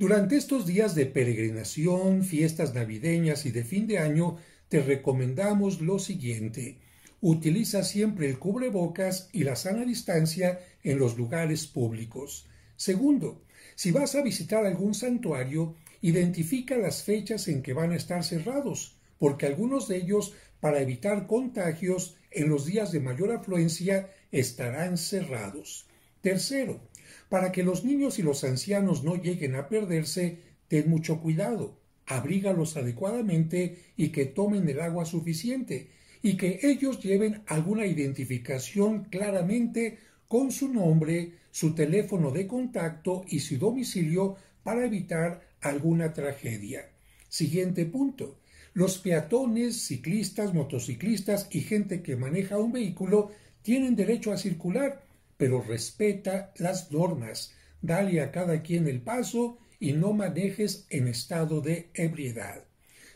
Durante estos días de peregrinación, fiestas navideñas y de fin de año, te recomendamos lo siguiente. Utiliza siempre el cubrebocas y la sana distancia en los lugares públicos. Segundo, si vas a visitar algún santuario, identifica las fechas en que van a estar cerrados, porque algunos de ellos, para evitar contagios, en los días de mayor afluencia estarán cerrados. Tercero, para que los niños y los ancianos no lleguen a perderse, ten mucho cuidado, abrígalos adecuadamente y que tomen el agua suficiente, y que ellos lleven alguna identificación claramente con su nombre, su teléfono de contacto y su domicilio para evitar alguna tragedia. Siguiente punto. Los peatones, ciclistas, motociclistas y gente que maneja un vehículo tienen derecho a circular pero respeta las normas, dale a cada quien el paso y no manejes en estado de ebriedad.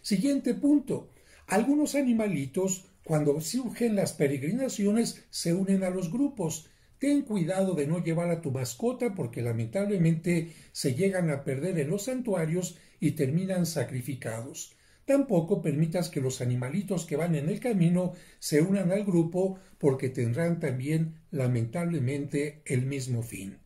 Siguiente punto. Algunos animalitos, cuando surgen las peregrinaciones, se unen a los grupos. Ten cuidado de no llevar a tu mascota porque lamentablemente se llegan a perder en los santuarios y terminan sacrificados. Tampoco permitas que los animalitos que van en el camino se unan al grupo porque tendrán también, lamentablemente, el mismo fin.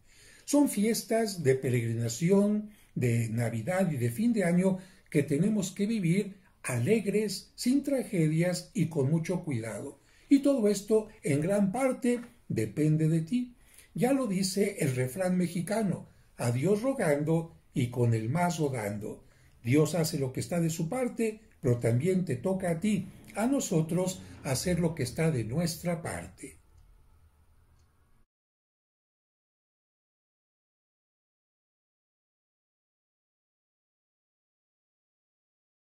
Son fiestas de peregrinación, de Navidad y de fin de año que tenemos que vivir alegres, sin tragedias y con mucho cuidado. Y todo esto, en gran parte, depende de ti. Ya lo dice el refrán mexicano, a Dios rogando y con el mazo dando. Dios hace lo que está de su parte, pero también te toca a ti, a nosotros, hacer lo que está de nuestra parte.